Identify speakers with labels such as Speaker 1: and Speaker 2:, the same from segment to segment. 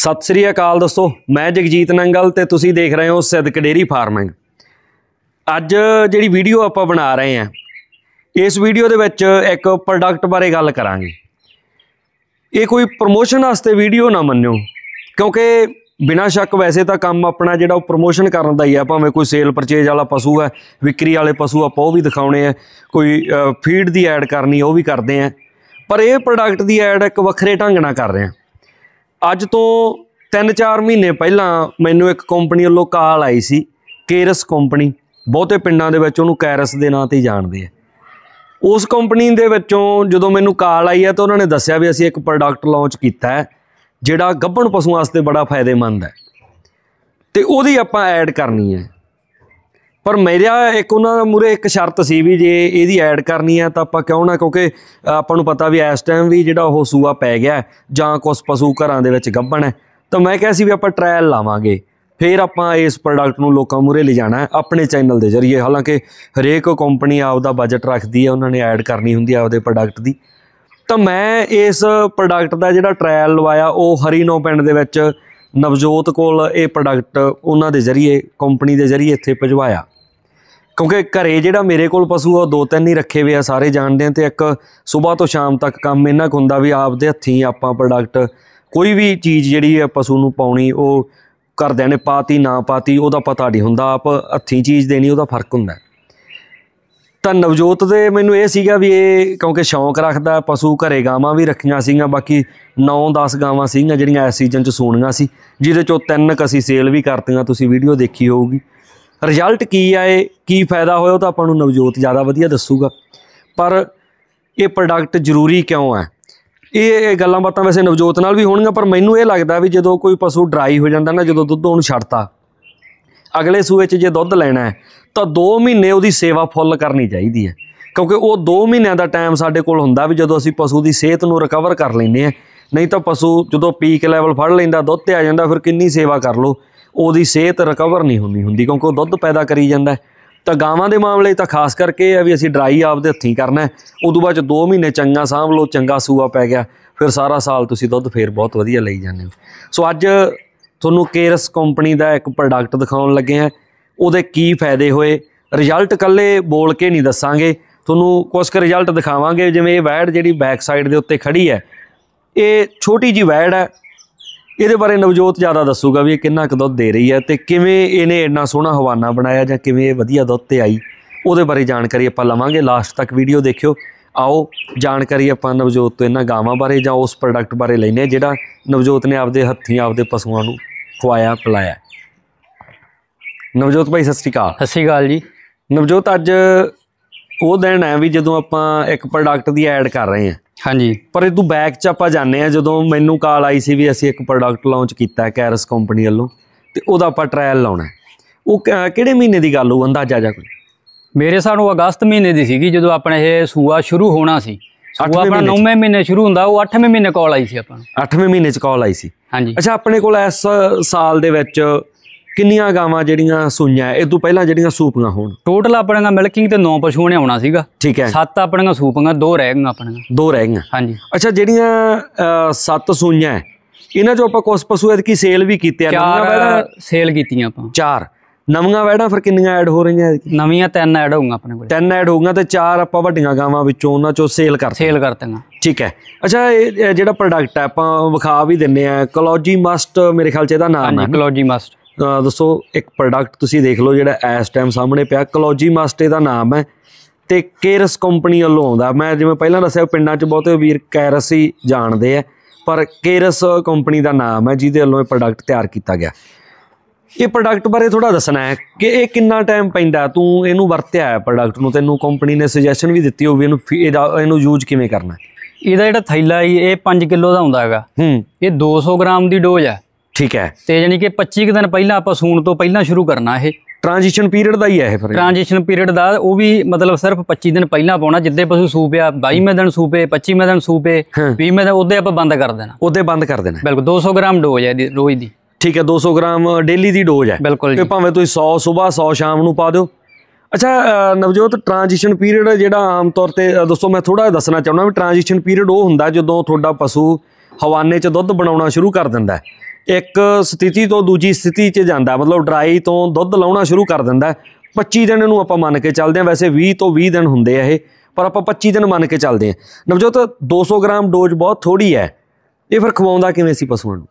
Speaker 1: ਸਤਿ ਸ੍ਰੀ ਅਕਾਲ ਦੋਸਤੋ ਮੈਂ ਜਗਜੀਤ ਨੰਗਲ ਤੇ ਤੁਸੀਂ ਦੇਖ ਰਹੇ ਹੋ ਸਿੱਧਕ ਡੇਰੀ ਫਾਰਮਿੰਗ ਅੱਜ ਜਿਹੜੀ ਵੀਡੀਓ ਆਪਾਂ ਬਣਾ ਰਹੇ ਆ ਇਸ ਵੀਡੀਓ ਦੇ ਵਿੱਚ ਇੱਕ ਪ੍ਰੋਡਕਟ ਬਾਰੇ ਗੱਲ ਕਰਾਂਗੇ ਇਹ ਕੋਈ ਪ੍ਰੋਮੋਸ਼ਨ ਵਾਸਤੇ ਵੀਡੀਓ ਨਾ ਮੰਨਿਓ ਕਿਉਂਕਿ ਬਿਨਾਂ ਸ਼ੱਕ ਵੈਸੇ ਤਾਂ ਕੰਮ ਆਪਣਾ ਜਿਹੜਾ ਉਹ ਪ੍ਰੋਮੋਸ਼ਨ ਕਰਨ ਦਾ ਹੀ ਆ ਭਾਵੇਂ ਕੋਈ ਸੇਲ ਪਰਚੇਜ ਵਾਲਾ ਪਸ਼ੂ ਹੈ ਵਿਕਰੀ ਵਾਲੇ ਪਸ਼ੂ ਆਪਾਂ ਉਹ ਵੀ ਦਿਖਾਉਣੇ ਆ ਕੋਈ ਫੀਡ ਦੀ ਐਡ ਕਰਨੀ ਉਹ ਵੀ ਕਰਦੇ ਆ ਪਰ ਇਹ ਪ੍ਰੋਡਕਟ ਦੀ ਐਡ ਇੱਕ ਵੱਖਰੇ ਢੰਗ ਨਾਲ ਕਰ ਰਹੇ ਆ ਅੱਜ ਤੋਂ 3-4 ਮਹੀਨੇ ਪਹਿਲਾਂ ਮੈਨੂੰ ਇੱਕ ਕੰਪਨੀ ਵੱਲੋਂ ਕਾਲ ਆਈ ਸੀ ਕੇਰਸ ਕੰਪਨੀ ਬਹੁਤੇ ਪਿੰਡਾਂ ਦੇ ਵਿੱਚ ਉਹਨੂੰ ਕੈਰਸ ਦੇ ਨਾਂ ਤੇ ਹੀ ਜਾਣਦੇ ਆ ਉਸ ਕੰਪਨੀ ਦੇ ਵਿੱਚੋਂ ਜਦੋਂ ਮੈਨੂੰ ਕਾਲ ਆਈ ਹੈ ਤਾਂ ਉਹਨਾਂ ਨੇ ਦੱਸਿਆ ਵੀ ਅਸੀਂ ਇੱਕ ਪ੍ਰੋਡਕਟ ਲਾਂਚ ਕੀਤਾ ਹੈ ਜਿਹੜਾ ਗੱਭਣ ਪਸ਼ੂਆਂ ਵਾਸਤੇ ਬੜਾ ਫਾਇਦੇਮੰਦ ਹੈ ਤੇ ਉਹਦੀ ਆਪਾਂ ਐਡ ਕਰਨੀ ਹੈ ਪਰ ਮੇਰਾ ਇੱਕ ਉਹਨਾਂ ਦਾ ਮੂਰੇ ਇੱਕ ਸ਼ਰਤ ਸੀ ਵੀ ਜੇ ਇਹਦੀ ਐਡ ਕਰਨੀ ਆ ਤਾਂ ਆਪਾਂ ਕਿਉਂ ਨਾ ਕਿਉਂਕਿ ਆਪਾਂ ਨੂੰ ਪਤਾ ਵੀ ਇਸ ਟਾਈਮ ਵੀ ਜਿਹੜਾ ਉਹ ਸੂਆ ਪੈ ਗਿਆ ਜਾਂ ਕੁਸ ਪਸ਼ੂ ਘਰਾਂ ਦੇ ਵਿੱਚ ਗੱਭਣ ਹੈ ਤਾਂ ਮੈਂ ਕਿਹਾ ਸੀ ਵੀ ਆਪਾਂ ਟ੍ਰਾਇਲ ਲਾਵਾਂਗੇ ਫਿਰ ਆਪਾਂ ਇਸ ਪ੍ਰੋਡਕਟ ਨੂੰ ਲੋਕਾਂ ਮੂਰੇ ਲਿਜਾਣਾ ਆਪਣੇ ਚੈਨਲ ਦੇ ਜ਼ਰੀਏ ਹਾਲਾਂਕਿ ਹਰੇਕ ਕੰਪਨੀ ਆਪਦਾ ਬਜਟ ਰੱਖਦੀ ਹੈ ਉਹਨਾਂ ਨੇ ਐਡ ਕਰਨੀ ਹੁੰਦੀ ਹੈ ਆਪਦੇ ਪ੍ਰੋਡਕਟ ਦੀ ਤਾਂ ਮੈਂ ਇਸ ਪ੍ਰੋਡਕਟ ਦਾ ਜਿਹੜਾ ਟ੍ਰਾਇਲ ਲਵਾਇਆ ਉਹ ਹਰੀਨੋ ਪਿੰਡ ਦੇ ਵਿੱਚ ਨਵਜੋਤ ਕੋਲ ਇਹ ਪ੍ਰੋਡਕਟ ਉਹਨਾਂ ਦੇ ਜ਼ਰੀਏ ਕੰਪਨੀ ਦੇ ਜ਼ਰੀਏ ਇੱਥੇ ਭਜਵਾਇਆ ਕਿਉਂਕਿ ਘਰੇ ਜਿਹੜਾ ਮੇਰੇ ਕੋਲ ਪਸ਼ੂ ਆ ਦੋ ਤਿੰਨ ਹੀ ਰੱਖੇ ਹੋਏ ਆ ਸਾਰੇ ਜਾਣਦੇ ਆ ਤੇ ਇੱਕ ਸਵੇਰ ਤੋਂ ਸ਼ਾਮ ਤੱਕ ਕੰਮ ਇਹਨਾਂ ਕੋ ਹੁੰਦਾ ਵੀ ਆਪਦੇ ਹੱਥੀ ਆਪਾਂ ਪ੍ਰੋਡਕਟ ਕੋਈ ਵੀ ਚੀਜ਼ ਜਿਹੜੀ ਆ ਪਸ਼ੂ ਨੂੰ ਪਾਉਣੀ ਉਹ ਕਰਦੇ ਨੇ ਪਾਤੀ ਨਾ ਪਾਤੀ ਉਹਦਾ ਪਤਾ ਨਹੀਂ ਹੁੰਦਾ ਆਪ ਹੱਥੀ ਚੀਜ਼ ਦੇਣੀ ਉਹਦਾ ਫਰਕ ਹੁੰਦਾ ਤਾਂ ਨਵਜੋਤ ਦੇ ਮੈਨੂੰ ਇਹ ਸੀਗਾ ਵੀ ਇਹ ਕਿਉਂਕਿ ਸ਼ੌਂਕ ਰੱਖਦਾ ਪਸ਼ੂ ਘਰੇ ਗਾਵਾਂ ਵੀ ਰੱਖੀਆਂ ਸੀਗਾ ਬਾਕੀ 9-10 ਗਾਵਾਂ ਸੀਗੀਆਂ ਜਿਹੜੀਆਂ ਇਸ ਸੀਜ਼ਨ 'ਚ ਸੂਣੀਆਂ ਸੀ ਜਿਹਦੇ ਚੋਂ ਤਿੰਨ ਕ ਅਸੀਂ ਸੇਲ ਵੀ ਕਰਤੀਆਂ ਤੁਸੀਂ ਵੀਡੀਓ ਦੇਖੀ ਹੋਊਗੀ ਰਿਜ਼ਲਟ ਕੀ ਆਏ ਕੀ ਫਾਇਦਾ ਹੋਇਆ ਉਹ ਤਾਂ ਆਪਾਂ ਨੂੰ ਨਵਜੋਤ ਜ਼ਿਆਦਾ ਵਧੀਆ ਦੱਸੂਗਾ ਪਰ ਇਹ ਪ੍ਰੋਡਕਟ ਜ਼ਰੂਰੀ ਕਿਉਂ ਹੈ ਇਹ ਗੱਲਾਂ ਬਾਤਾਂ ਵੈਸੇ ਨਵਜੋਤ ਨਾਲ ਵੀ ਹੋਣਗੀਆਂ ਪਰ ਮੈਨੂੰ ਇਹ ਲੱਗਦਾ ਵੀ ਜਦੋਂ ਕੋਈ ਪਸ਼ੂ ਡਰਾਈ ਹੋ ਜਾਂਦਾ ਨਾ ਜਦੋਂ ਦੁੱਧ ਉਹਨੂੰ ਛੱਡਤਾ ਅਗਲੇ ਸੂਏ 'ਚ ਜੇ ਦੁੱਧ ਲੈਣਾ ਹੈ ਤਾਂ 2 ਮਹੀਨੇ ਉਹਦੀ ਸੇਵਾ ਫੁੱਲ ਕਰਨੀ ਚਾਹੀਦੀ ਹੈ ਕਿਉਂਕਿ ਉਹ 2 ਮਹੀਨਿਆਂ ਦਾ ਟਾਈਮ ਸਾਡੇ ਕੋਲ ਹੁੰਦਾ ਵੀ ਜਦੋਂ ਅਸੀਂ ਪਸ਼ੂ ਦੀ ਸਿਹਤ ਨੂੰ ਰਿਕਵਰ ਕਰ ਲੈਂਦੇ ਆ ਨਹੀਂ ਤਾਂ ਪਸ਼ੂ ਜਦੋਂ ਪੀਕ ਲੈਵਲ ਫੜ ਲੈਂਦਾ ਦੁੱਧ ਤੇ ਆ ਜਾਂਦਾ ਫਿਰ ਕਿੰਨੀ ਸੇਵਾ ਕਰ ਲੋ ਉਹਦੀ ਸਿਹਤ ਰਿਕਵਰ ਨਹੀਂ ਹੁੰਦੀ ਹੁੰਦੀ ਕਿਉਂਕਿ ਉਹ ਦੁੱਧ ਪੈਦਾ ਕਰੀ ਜਾਂਦਾ ਤਾਂ ਗਾਵਾਂ ਦੇ ਮਾਮਲੇ ਤਾਂ ਖਾਸ ਕਰਕੇ ਇਹ ਆ ਵੀ ਅਸੀਂ ਡਰਾਈ ਆਪਦੇ ਹੱਥੀਂ ਕਰਨਾ ਉਦੋਂ ਬਾਅਦ ਚ 2 ਮਹੀਨੇ ਚੰਗਾ ਸਾਂਭ ਲਓ ਚੰਗਾ ਸੂਆ ਪੈ ਗਿਆ ਫਿਰ ਸਾਰਾ ਸਾਲ ਤੁਸੀਂ ਦੁੱਧ ਫੇਰ ਬਹੁਤ ਵਧੀਆ ਲਈ ਜਾਂਦੇ ਹੋ ਸੋ ਅੱਜ ਤੁਹਾਨੂੰ ਕੇਰਸ ਕੰਪਨੀ ਦਾ ਇੱਕ ਪ੍ਰੋਡਕਟ ਦਿਖਾਉਣ ਲੱਗੇ ਆ ਉਹਦੇ ਕੀ ਫਾਇਦੇ ਹੋਏ ਰਿਜ਼ਲਟ ਕੱਲੇ ਬੋਲ ਕੇ ਨਹੀਂ ਦੱਸਾਂਗੇ ਤੁਹਾਨੂੰ ਕੁਝ ਕੁ ਰਿਜ਼ਲਟ ਦਿਖਾਵਾਂਗੇ ਜਿਵੇਂ ਇਹ ਵੈੜ ਜਿਹੜੀ ਬੈਕ ਸਾਈਡ ਦੇ ਉੱਤੇ ਖੜੀ ਹੈ ਇਹ ਛੋਟੀ ਜੀ ਵੈੜ ਹੈ ਇਹਦੇ ਬਾਰੇ ਨਵਜੋਤ ਜ਼ਿਆਦਾ ਦੱਸੂਗਾ ਵੀ ਇਹ ਕਿੰਨਾ ਕੁ ਦੁੱਧ ਦੇ ਰਹੀ ਹੈ ਤੇ ਕਿਵੇਂ ਇਹਨੇ ਇੰਨਾ ਸੋਹਣਾ ਹਵਾਨਾ ਬਣਾਇਆ ਜਾਂ ਕਿਵੇਂ ਇਹ ਵਧੀਆ ਦੁੱਧ ਤੇ ਆਈ ਉਹਦੇ ਬਾਰੇ ਜਾਣਕਾਰੀ ਆਪਾਂ ਲਵਾਂਗੇ ਲਾਸਟ ਤੱਕ ਵੀਡੀਓ ਦੇਖਿਓ ਆਓ ਜਾਣਕਾਰੀ ਆਪਾਂ ਨਵਜੋਤ ਤੋਂ ਇਹਨਾਂ ਗਾਵਾਂ ਬਾਰੇ ਜਾਂ ਉਸ ਪ੍ਰੋਡਕਟ ਬਾਰੇ ਲੈਨੇ ਜਿਹੜਾ ਨਵਜੋਤ ਨੇ ਆਪਦੇ ਹੱਥੀਂ ਆਪਦੇ ਪਸ਼ੂਆਂ ਨੂੰ ਖਵਾਇਆ ਪਿਲਾਇਆ ਨਵਜੋਤ ਭਾਈ ਸਤਿ ਸ੍ਰੀ ਅਕਾਲ ਸਤਿ ਸ੍ਰੀ ਅਕਾਲ ਜੀ ਨਵਜੋਤ ਅੱਜ ਉਹ ਦਿਨ ਹੈ ਵੀ ਜਦੋਂ ਆਪਾਂ ਇੱਕ ਪ੍ਰੋਡਕਟ ਦੀ ਐਡ ਕਰ ਰਹੇ ਹਾਂ ਹਾਂਜੀ ਪਰ ਇਹ ਤੋਂ ਬੈਕ ਚ ਆਪਾਂ ਜਾਣੇ ਆ ਜਦੋਂ ਮੈਨੂੰ ਕਾਲ ਆਈ ਸੀ ਵੀ ਅਸੀਂ ਇੱਕ ਪ੍ਰੋਡਕਟ ਲਾਂਚ ਕੀਤਾ ਹੈ ਕੈਰਸ ਕੰਪਨੀ ਵੱਲੋਂ ਤੇ ਉਹਦਾ ਆਪਾਂ ਟ੍ਰਾਇਲ ਲਾਉਣਾ ਉਹ ਕਿਹੜੇ ਮਹੀਨੇ ਦੀ ਗੱਲ ਉਹ ਅੰਦਾਜ਼ਾ ਜਾ ਕੋਈ ਮੇਰੇ ਸਾਨੂੰ ਅਗਸਤ ਮਹੀਨੇ ਦੀ ਸੀਗੀ
Speaker 2: ਜਦੋਂ ਆਪਣਾ ਇਹ ਸੂਆ ਸ਼ੁਰੂ ਹੋਣਾ ਸੀ ਸੂਆ ਆਪਣਾ 9ਵੇਂ ਮਹੀਨੇ ਸ਼ੁਰੂ ਹੁੰਦਾ ਉਹ 8ਵੇਂ ਮਹੀਨੇ ਕਾਲ ਆਈ ਸੀ ਆਪਾਂ
Speaker 1: ਨੂੰ 8ਵੇਂ ਮਹੀਨੇ ਚ ਕਾਲ ਆਈ ਸੀ ਹਾਂਜੀ ਅੱਛਾ ਆਪਣੇ ਕੋਲ ਇਸ ਸਾਲ ਦੇ ਵਿੱਚ ਕਿੰਨੀਆਂ ਗਾਵਾਂ ਜਿਹੜੀਆਂ ਸੂਈਆਂ ਇਹ ਤੋਂ ਪਹਿਲਾਂ ਜਿਹੜੀਆਂ ਸੂਪੀਆਂ ਹੋਣ ਟੋਟਲ ਆਪਣੀਆਂ ਮਿਲਕਿੰਗ ਤੇ 9 ਪਸ਼ੂਆਂ ਨੇ ਆਉਣਾ ਸੀਗਾ ਠੀਕ ਹੈ ਸੱਤ ਆਪਣੀਆਂ ਸੂਪੀਆਂ ਦੋ ਰਹਿ ਗਈਆਂ ਦਾ ਦੋ ਰਹਿ ਗਈਆਂ ਹਾਂਜੀ ਅੱਛਾ ਜਿਹੜੀਆਂ ਸੱਤ ਸੂਈਆਂ ਇਹਨਾਂ ਚੋਂ ਆਪਾਂ ਕੁਝ ਪਸ਼ੂ ਇਹਦੀ ਸੇਲ ਵੀ ਕੀਤੇ ਆ ਨਵੀਆਂ ਵੈੜਾਂ ਸੇਲ ਕੀਤੀਆਂ ਆਪਾਂ ਚਾਰ ਨਵੀਆਂ ਵੈੜਾਂ ਫਿਰ ਕਿੰਨੀਆਂ ਐਡ ਹੋ ਰਹੀਆਂ ਨਵੀਆਂ ਤਿੰਨ ਐਡ ਹੋਊਗਾ ਆਪਣੇ ਕੋਲ ਤਿੰਨ ਐਡ ਹੋਊਗਾ ਤੇ ਚਾਰ ਆਪਾਂ ਵੱਡੀਆਂ ਗਾਵਾਂ ਵਿੱਚੋਂ ਉਹਨਾਂ ਚੋਂ ਸੇਲ ਕਰ ਸੇਲ ਕਰਤੀਆਂ ਠੀਕ ਹੈ ਅੱਛਾ ਇਹ ਜਿਹੜਾ ਪ੍ਰੋਡਕਟ ਹੈ ਆਪਾਂ ਵਿਖਾ ਵੀ ਦਿੰਨੇ ਆ ਕਲੋਜੀ ਮਸਟ ਮੇਰੇ ਖਿਆਲ ਚ ਇਹਦਾ ਨਾਮ ਹੈ ਕਲੋਜੀ ਮਸਟ ਦੱਸੋ ਇੱਕ ਪ੍ਰੋਡਕਟ ਤੁਸੀਂ ਦੇਖ ਲਓ ਜਿਹੜਾ ਇਸ ਟਾਈਮ ਸਾਹਮਣੇ ਪਿਆ ਕਲੋਜੀ ਮਾਸਟੇ ਦਾ ਨਾਮ ਹੈ ਤੇ ਕੇਰਸ ਕੰਪਨੀ ਵੱਲੋਂ ਆਉਂਦਾ ਮੈਂ ਜਿਵੇਂ ਪਹਿਲਾਂ ਦੱਸਿਆ ਪਿੰਡਾਂ 'ਚ ਬਹੁਤੇ ਵੀਰ ਕੈਰਸ ਹੀ ਜਾਣਦੇ ਆ ਪਰ ਕੇਰਸ ਕੰਪਨੀ ਦਾ ਨਾਮ ਹੈ ਜਿਹਦੇ ਵੱਲੋਂ ਇਹ ਪ੍ਰੋਡਕਟ ਤਿਆਰ ਕੀਤਾ ਗਿਆ ਇਹ ਪ੍ਰੋਡਕਟ ਬਾਰੇ ਥੋੜਾ ਦੱਸਣਾ ਹੈ ਕਿ ਇਹ ਕਿੰਨਾ ਟਾਈਮ ਪੈਂਦਾ ਤੂੰ ਇਹਨੂੰ ਵਰਤਿਆ ਹੈ ਪ੍ਰੋਡਕਟ ਨੂੰ ਤੈਨੂੰ ਕੰਪਨੀ ਨੇ ਸੁਜੈਸ਼ਨ ਵੀ ਦਿੱਤੀ ਹੋਵੇ ਇਹਨੂੰ ਇਹਨੂੰ ਯੂਜ਼ ਕਿਵੇਂ ਕਰਨਾ
Speaker 2: ਇਹਦਾ ਜਿਹੜਾ ਥੈਲਾ ਹੈ ਇਹ 5 ਕਿਲੋ ਦਾ ਹੁੰਦਾ ਹੈਗਾ ਹੂੰ ਇਹ 200 ਗ੍ਰਾਮ ਦੀ ਡੋਜ਼ ਹੈ ਠੀਕ ਹੈ ਤੇ ਯਾਨੀ ਕਿ 25 ਦਿਨ ਪਹਿਲਾਂ ਆਪਾਂ ਸੂਣ ਤੋਂ ਪਹਿਲਾਂ ਸ਼ੁਰੂ ਕਰਨਾ ਇਹ
Speaker 1: ਟ੍ਰਾਂਜੀਸ਼ਨ ਪੀਰੀਅਡ ਦਾ ਹੀ ਹੈ ਇਹ
Speaker 2: ਫਿਰ ਟ੍ਰਾਂਜੀਸ਼ਨ ਪੀਰੀਅਡ ਦਾ ਉਹ ਵੀ ਮਤਲਬ ਸਿਰਫ 25 ਦਿਨ ਪਹਿਲਾਂ ਪਾਉਣਾ ਜਿੱਦੇ ਪਸ਼ੂ ਸੂਪਿਆ 22ਵੇਂ ਦਿਨ ਸੂਪੇ 25ਵੇਂ ਦਿਨ ਸੂਪੇ 20ਵੇਂ ਦਿਨ ਉਹਦੇ ਆਪਾਂ ਬੰਦ ਕਰ ਦੇਣਾ
Speaker 1: ਉਹਦੇ ਬੰਦ ਕਰ ਦੇਣਾ ਬਿਲਕੁਲ 200 ਗ੍ਰਾਮ ਡੋਜ਼ ਹੈ ਇਹਦੀ ਰੋਜ਼ ਦੀ ਠੀਕ ਹੈ 200 ਗ੍ਰਾਮ ਡੇਲੀ ਦੀ ਡੋਜ਼ ਹੈ ਬਿਲਕੁਲ ਤੇ ਭਾਵੇਂ ਤੁਸੀਂ 100 ਸਵੇਰ 100 ਸ਼ਾਮ ਨੂੰ ਪਾ ਦਿਓ ਅੱਛਾ ਨਵਜੋਤ ਟ੍ਰਾਂਜੀਸ਼ਨ ਪੀਰੀਅਡ ਜਿਹੜਾ ਆਮ ਤੌਰ ਤੇ ਦੋਸਤੋ ਮੈਂ ਥੋੜਾ ਜਿਹਾ ਦੱਸਣਾ ਚਾਹੁੰਦਾ ਵੀ ਟ੍ਰਾਂਜੀਸ਼ਨ ਪੀਰੀਅਡ ਉਹ ਹੁੰਦਾ ਜਦੋਂ ਤੁਹਾਡਾ ਪਸ਼ੂ ਹਵਾਨੇ 'ਚ ਦੁੱਧ ਬਣਾਉਣਾ ਸ਼ੁਰੂ ਕਰ ਦਿੰਦਾ ਹੈ ਇੱਕ ਸਥਿਤੀ ਤੋਂ ਦੂਜੀ ਸਥਿਤੀ 'ਚ ਜਾਂਦਾ ਮਤਲਬ ਡਰਾਈ ਤੋਂ ਦੁੱਧ ਲਾਉਣਾ ਸ਼ੁਰੂ ਕਰ ਦਿੰਦਾ 25 ਦਿਨ ਨੂੰ ਆਪਾਂ ਮੰਨ ਕੇ ਚੱਲਦੇ ਆ ਵੈਸੇ 20 ਤੋਂ 20 ਦਿਨ ਹੁੰਦੇ ਆ ਇਹ ਪਰ ਆਪਾਂ 25 ਦਿਨ ਮੰਨ ਕੇ ਚੱਲਦੇ ਆ ਨਵਜੋਤ 200 ਗ੍ਰਾਮ ਡੋਜ਼ ਬਹੁਤ ਥੋੜੀ ਹੈ ਇਹ ਫਿਰ ਖਵਾਉਂਦਾ ਕਿਵੇਂ ਸੀ ਪਸ਼ੂਆਂ ਨੂੰ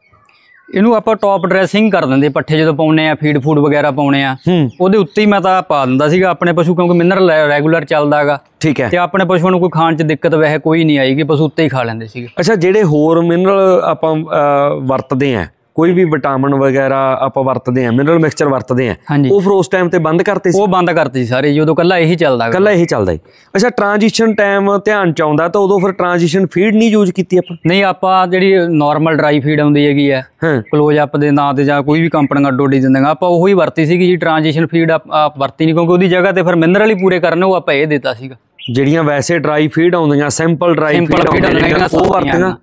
Speaker 2: ਇਹਨੂੰ ਆਪਾਂ ਟੌਪ ਡਰੈਸਿੰਗ ਕਰ ਦਿੰਦੇ ਪੱਠੇ ਜਦੋਂ ਪਾਉਨੇ ਆ ਫੀਡ ਫੂਡ ਵਗੈਰਾ ਪਾਉਨੇ ਆ ਉਹਦੇ ਉੱਤੇ ਹੀ ਮੈਂ ਤਾਂ ਪਾ ਦਿੰਦਾ ਸੀਗਾ ਆਪਣੇ ਪਸ਼ੂ ਕਿਉਂਕਿ ਮਿਨਰਲ ਰੈਗੂਲਰ ਚੱਲਦਾਗਾ ਠੀਕ ਹੈ ਤੇ ਆਪਣੇ ਪਸ਼ੂਆਂ ਨੂੰ ਕੋਈ ਖਾਣ 'ਚ ਦਿੱਕਤ ਵੈਸੇ ਕੋਈ ਨਹੀਂ ਆਏਗੀ ਪਸ਼ੂ ਉੱਤੇ ਹੀ ਖਾ ਲੈਂਦੇ ਸੀਗੇ
Speaker 1: ਅੱਛਾ ਜਿਹੜੇ ਹੋਰ ਮਿਨਰਲ ਆਪਾਂ ਵਰਤਦੇ ਆ ਕੋਈ ਵੀ ਵਿਟਾਮਿਨ ਵਗੈਰਾ ਆਪਾਂ ਵਰਤਦੇ ਆ ਮਿਨਰਲ ਮਿਕਸਚਰ ਵਰਤਦੇ ਆ ਉਹ ਫਿਰ ਉਸ ਟਾਈਮ ਤੇ ਬੰਦ ਕਰਤੇ ਸੀ ਉਹ ਬੰਦ ਕਰਤੇ ਸੀ ਸਾਰੇ ਜਦੋਂ ਕੱਲਾ ਇਹੀ ਚੱਲਦਾ ਕੱਲਾ ਇਹੀ ਚੱਲਦਾ ਅੱਛਾ ਟ੍ਰਾਂਜੀਸ਼ਨ ਟਾਈਮ ਧਿਆਨ ਚ ਆਉਂਦਾ ਤਾਂ ਉਦੋਂ ਫਿਰ ਟ੍ਰਾਂਜੀਸ਼ਨ ਫੀਡ ਨਹੀਂ ਯੂਜ਼ ਕੀਤੀ ਆਪਾਂ ਨਹੀਂ ਆਪਾਂ ਜਿਹੜੀ
Speaker 2: ਨਾਰਮਲ ਡਰਾਈ ਫੀਡ ਆਉਂਦੀ ਹੈਗੀ ਆ ਕਲੋਜ਼ ਅਪ ਦੇ ਨਾਂ ਤੇ ਜਾਂ ਕੋਈ ਵੀ ਕੰਪਨੀਆਂ ਡੋਡੀ ਦਿੰਦੀਆਂ ਆਪਾਂ ਉਹ ਹੀ ਵਰਤੀ ਸੀਗੀ ਜੀ ਟ੍ਰਾਂਜੀਸ਼ਨ ਫੀਡ ਆਪ ਵਰਤੀ ਨਹੀਂ ਕਿਉਂਕਿ ਉਹਦੀ ਜਗ੍ਹਾ ਤੇ ਫਿਰ ਮਿਨਰਲ ਹੀ ਪੂਰੇ ਕਰਨੇ ਉਹ ਆਪਾਂ ਇਹ ਦਿੱਤਾ ਸੀਗਾ
Speaker 1: ਜਿਹੜੀਆਂ ਵੈਸੇ ਡਰਾਈ ਫੀਡ ਆਉਂਦੀਆਂ ਸਿੰਪਲ ਡਰਾਈ ਫੀਡ ਆਉਂਦੀਆਂ ਉਹ ਵਰਤੀਆਂ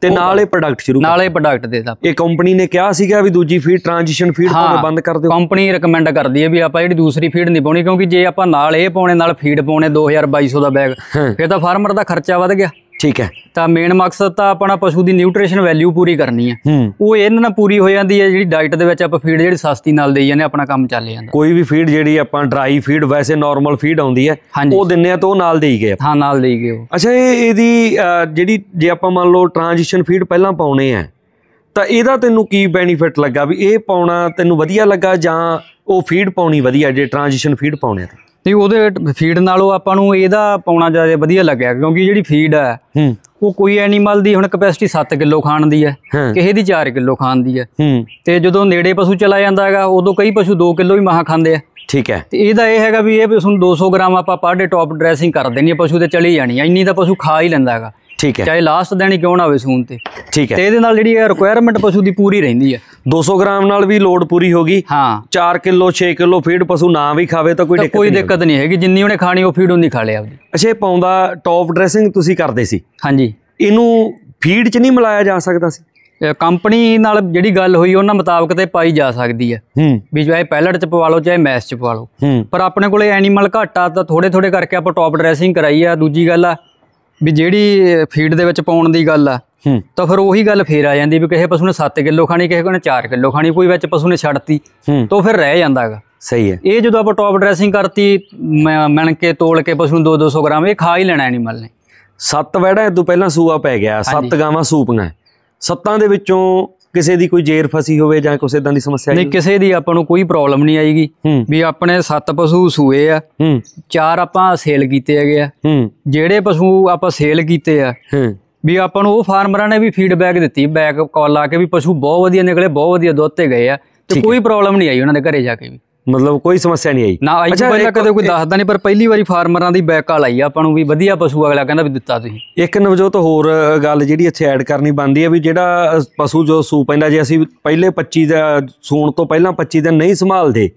Speaker 1: ਤੇ ਨਾਲੇ ਪ੍ਰੋਡਕਟ ਸ਼ੁਰੂ ਨਾਲੇ ਪ੍ਰੋਡਕਟ ਦੇ ਦਾ ਇਹ ਕੰਪਨੀ ਨੇ ਕਿਹਾ ਸੀਗਾ ਵੀ ਦੂਜੀ ਫੀਡ ਟ੍ਰਾਂਜੀਸ਼ਨ ਫੀਡ ਤੋਂ ਬੰਦ ਕਰ ਦਿਓ
Speaker 2: ਕੰਪਨੀ ਰეკਮੈਂਡ ਕਰਦੀ ਹੈ ਵੀ ਆਪਾਂ ਜਿਹੜੀ ਦੂਸਰੀ ਫੀਡ ਨਹੀਂ ਪਾਉਣੀ ਕਿਉਂਕਿ ਜੇ ਆਪਾਂ ਨਾਲ ਇਹ ਪਾਉਣੇ ਨਾਲ ਫੀਡ ਪਾਉਣੇ 2200 ਦਾ ਬੈਗ ਫਿਰ ਤਾਂ ਫਾਰਮਰ ਦਾ ਖਰਚਾ ਵਧ ਗਿਆ ਠੀਕ ਹੈ ਤਾਂ ਮੇਨ ਮਕਸਦ ਤਾਂ ਆਪਣਾ ਪਸ਼ੂ ਦੀ ਨਿਊਟ੍ਰੀਸ਼ਨ ਵੈਲਿਊ ਪੂਰੀ ਕਰਨੀ ਹੈ ਉਹ ਇਹਨਾਂ ਨਾਲ ਪੂਰੀ ਹੋ ਜਾਂਦੀ ਹੈ ਜਿਹੜੀ ਡਾਈਟ ਦੇ ਵਿੱਚ ਆਪਾਂ ਫੀਡ ਜਿਹੜੀ ਸਸਤੀ ਨਾਲ ਦੇਈ ਜਾਂਦੇ
Speaker 1: ਆਪਣਾ ਕੰਮ ਚੱਲ ਜਾਂਦਾ ਕੋਈ ਵੀ ਫੀਡ ਜਿਹੜੀ ਆਪਾਂ ਡਰਾਈ ਫੀਡ ਵੈਸੇ ਨਾਰਮਲ ਫੀਡ ਆਉਂਦੀ ਹੈ ਉਹ ਦਿੰਨੇ ਆ ਤਾਂ ਉਹ ਨਾਲ ਦੇਈ ਗਏ ਹਾਂ ਨਾਲ ਦੇਈ ਗਏ ਉਹ ਅੱਛਾ ਇਹ ਇਹਦੀ ਜਿਹੜੀ ਜੇ ਆਪਾਂ ਮੰਨ ਲਓ ਟ੍ਰਾਂਜੀਸ਼ਨ ਫੀਡ ਪਹਿਲਾਂ ਪਾਉਣੇ ਆ ਤਾਂ ਇਹਦਾ ਤੈਨੂੰ ਕੀ ਬੈਨੀਫਿਟ ਲੱਗਾ ਵੀ ਇਹ ਪਾਉਣਾ ਤੈਨੂੰ ਵਧੀਆ ਲੱਗਾ ਜਾਂ ਉਹ ਫੀਡ ਪਾਉਣੀ ਵਧੀਆ ਜੇ ਟ੍ਰਾਂਜੀਸ਼ਨ ਫੀਡ ਪਾਉਣੇ ਆ
Speaker 2: ਤੇ ਉਹਦੇ ਫੀਡ ਨਾਲੋਂ ਆਪਾਂ ਨੂੰ ਇਹਦਾ ਪਾਉਣਾ ਜ਼ਿਆਦਾ ਵਧੀਆ ਲੱਗਿਆ ਕਿਉਂਕਿ ਜਿਹੜੀ ਫੀਡ ਹੈ ਉਹ ਕੋਈ ਐਨੀਮਲ ਦੀ ਹੁਣ ਕਪੈਸਿਟੀ 7 ਕਿਲੋ ਖਾਣ ਦੀ ਹੈ ਕਿਸੇ ਦੀ 4 ਕਿਲੋ ਖਾਣ ਦੀ ਹੈ ਤੇ ਜਦੋਂ ਨੇੜੇ ਪਸ਼ੂ ਚਲਾ ਜਾਂਦਾ ਹੈਗਾ ਉਦੋਂ ਕਈ ਪਸ਼ੂ 2 ਕਿਲੋ ਵੀ ਮਹਾ ਖਾਂਦੇ ਆ ਠੀਕ ਹੈ ਤੇ ਇਹਦਾ ਇਹ ਹੈਗਾ ਵੀ ਇਹ ਪਸ਼ੂ ਨੂੰ 200 ਗ੍ਰਾਮ ਆਪਾਂ ਪਰ ਡੇ ਟੌਪ ਡਰੈਸਿੰਗ ਕਰ ਦੇਣੀ ਹੈ ਪਸ਼ੂ ਤੇ ਚਲੀ ਜਾਣੀ ਹੈ ਇੰਨੀ ਤਾਂ ਪਸ਼ੂ ਖਾ ਹੀ ਲੈਂਦਾ ਹੈਗਾ ਠੀਕ ਹੈ ਚਾਹੇ ਲਾਸਟ ਦਿਨ ਹੀ ਕਿਉਂ ਨਾ ਹੋਵੇ ਸੂਨ ਤੇ ਠੀਕ ਹੈ ਤੇ ਇਹਦੇ ਨਾਲ ਜਿਹੜੀ ਰਿਕੁਆਇਰਮੈਂਟ ਪਸ਼ੂ ਦੀ ਪੂਰੀ ਰਹਿੰਦੀ ਹੈ
Speaker 1: 200 ਗ੍ਰਾਮ ਨਾਲ ਵੀ ਲੋਡ ਪੂਰੀ ਹੋ ਗਈ ਹਾਂ 4 ਕਿਲੋ 6 ਕਿਲੋ ਫੀਡ ਪਸ਼ੂ ਨਾ ਵੀ ਖਾਵੇ ਤਾਂ ਕੋਈ ਦਿੱਕਤ ਨਹੀਂ ਕੋਈ ਦਿੱਕਤ ਨਹੀਂ ਹੈਗੀ ਜਿੰਨੀ ਉਹਨੇ ਖਾਣੀ ਉਹ ਫੀਡ ਉਹਨੀ ਖਾ ਲਿਆ ਆਪਦੀ ਅੱਛਾ ਇਹ ਪਾਉਂਦਾ ਟੌਪ ਡਰੈਸਿੰਗ ਤੁਸੀਂ ਕਰਦੇ ਸੀ ਹਾਂਜੀ ਇਹਨੂੰ ਫੀਡ 'ਚ ਨਹੀਂ ਮਿਲਾਇਆ ਜਾ ਸਕਦਾ ਸੀ
Speaker 2: ਕੰਪਨੀ ਨਾਲ ਜਿਹੜੀ ਗੱਲ ਹੋਈ ਉਹਨਾਂ ਮੁਤਾਬਕ ਤੇ ਪਾਈ ਜਾ ਸਕਦੀ ਹੈ ਵੀ ਚਾਹੇ ਪੈਲਟ ਚ ਪਵਾ ਲਓ ਚਾਹੇ ਮੈਸ ਚ ਪਵਾ ਲਓ ਪਰ ਆਪਣੇ ਕੋਲੇ ਐਨੀਮਲ ਘਾਟਾ ਤਾਂ ਥੋੜੇ ਥੋੜੇ ਕਰਕੇ ਆਪਾਂ ਟੌਪ ਡਰੈਸਿੰਗ ਕਰਾਈ ਆ ਦੂਜੀ ਗੱਲ ਆ ਵੀ ਜਿਹੜੀ ਫੀਡ ਦੇ ਵਿੱਚ ਪਾਉਣ ਦੀ ਗੱਲ ਆ ਤਾਂ ਫਿਰ ਉਹੀ ਗੱਲ ਫੇਰ ਆ ਜਾਂਦੀ ਵੀ ਕਿਸੇ ਪਸ਼ੂ ਨੇ 7 ਕਿਲੋ ਖਾਣੀ ਕਿਸੇ ਕੋਲ ਨੇ 4 ਕਿਲੋ ਖਾਣੀ ਕੋਈ ਵਿੱਚ ਪਸ਼ੂ ਨੇ ਛੱਡਤੀ ਤਾਂ ਫਿਰ ਰਹਿ ਜਾਂਦਾਗਾ ਸਹੀ ਹੈ ਇਹ ਜਦੋਂ ਆਪਾਂ ਟੌਪ ਡਰੈਸਿੰਗ ਕਰਤੀ ਮਣ ਕੇ ਤੋਲ ਕੇ ਪਸ਼ੂ ਨੂੰ 2 200
Speaker 1: ਗ੍ਰਾਮ ਇਹ ਖਾ ਹੀ ਲੈਣਾ ਐਨੀਮਲ ਨੇ ਸੱਤ ਵੜਾ ਇਹ ਤੋਂ ਪਹਿਲਾਂ ਸੂਆ ਪੈ ਗਿਆ ਸੱਤ ਗਾਵਾਂ ਸੂਪੀਆਂ ਸੱਤਾਂ ਦੇ ਵਿੱਚੋਂ ਕਿਸੇ ਦੀ ਕੋਈ ਜੇਰ ਫਸੀ ਹੋਵੇ ਜਾਂ ਕਿਸੇ ਇਦਾਂ ਦੀ ਸਮੱਸਿਆ ਨਹੀਂ ਕਿਸੇ ਦੀ ਆਪਾਂ ਨੂੰ ਕੋਈ
Speaker 2: ਪ੍ਰੋਬਲਮ ਨਹੀਂ ਆਏਗੀ ਵੀ ਆਪਣੇ ਸੱਤ ਪਸ਼ੂ ਸੂਏ ਆ ਚਾਰ ਆਪਾਂ ਸੇਲ ਕੀਤੇ ਹੈਗੇ ਆ ਜਿਹੜੇ ਪਸ਼ੂ ਆਪਾਂ ਸੇਲ ਕੀਤੇ ਆ ਵੀ ਆਪਾਂ ਨੂੰ ਉਹ ਫਾਰਮਰਾਂ ਨੇ ਵੀ ਫੀਡਬੈਕ ਦਿੱਤੀ ਬੈਕ ਕਾਲ ਆ ਕੇ ਵੀ ਪਸ਼ੂ ਬਹੁਤ ਵਧੀਆ ਨਿਕਲੇ ਬਹੁਤ ਵਧੀਆ ਦੁੱਧ ਤੇ ਗਏ ਆ ਤੇ ਕੋਈ ਪ੍ਰੋਬਲਮ ਨਹੀਂ ਆਈ ਉਹਨਾਂ ਦੇ ਘਰੇ ਜਾ
Speaker 1: ਕੇ ਵੀ ਮਤਲਬ ਕੋਈ ਸਮੱਸਿਆ ਨਹੀਂ ਆਈ ਨਾ ਆਈ ਤੋਂ ਪਹਿਲਾਂ ਕਦੇ
Speaker 2: ਕੋਈ ਦੱਸਦਾ ਨਹੀਂ ਪਰ ਪਹਿਲੀ ਵਾਰੀ ਫਾਰਮਰਾਂ ਦੀ ਬੈਕ ਕਾਲ ਆਈ ਆਪਾਂ ਨੂੰ ਵੀ ਵਧੀਆ ਪਸ਼ੂ ਅਗਲਾ ਕਹਿੰਦਾ ਵੀ ਦਿੱਤਾ ਤੁਸੀਂ
Speaker 1: ਇੱਕ ਨਵਜੋਤ ਹੋਰ ਗੱਲ ਜਿਹੜੀ ਇੱਥੇ ਐਡ ਕਰਨੀ ਬੰਦੀ ਹੈ ਵੀ ਜਿਹੜਾ ਪਸ਼ੂ ਜੋ ਸੂ ਪੈਂਦਾ ਜੇ ਅਸੀਂ ਪਹਿਲੇ 25 ਦਾ ਸੂਣ ਤੋਂ ਪਹਿਲਾਂ 25 ਦਿਨ ਨਹੀਂ ਸੰਭਾਲਦੇ